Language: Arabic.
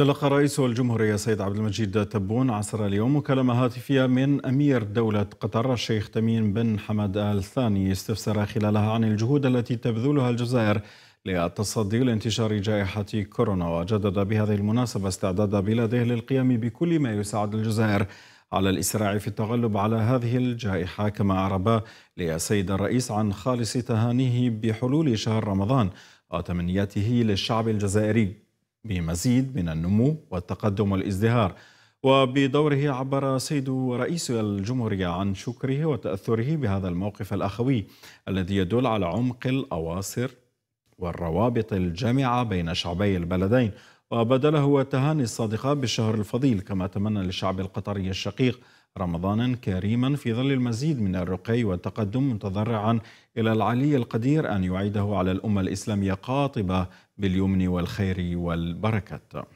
تلقى رئيس الجمهورية سيد عبد المجيد تبون عصر اليوم مكالمة هاتفية من أمير دولة قطر الشيخ تميم بن حمد آل ثاني استفسر خلالها عن الجهود التي تبذلها الجزائر للتصدي لانتشار جائحة كورونا وجدد بهذه المناسبة استعداد بلاده للقيام بكل ما يساعد الجزائر على الإسراع في التغلب على هذه الجائحة كما أعرب للسيد الرئيس عن خالص تهانيه بحلول شهر رمضان وتمنياته للشعب الجزائري بمزيد من النمو والتقدم والازدهار وبدوره عبر سيد رئيس الجمهورية عن شكره وتأثره بهذا الموقف الأخوي الذي يدل على عمق الأواصر والروابط الجامعة بين شعبي البلدين وبدله التهاني الصادقة بالشهر الفضيل كما تمنى للشعب القطري الشقيق رمضانا كريما في ظل المزيد من الرقي والتقدم متضرعا إلى العلي القدير أن يعيده على الأمة الإسلامية قاطبة باليمن والخير والبركة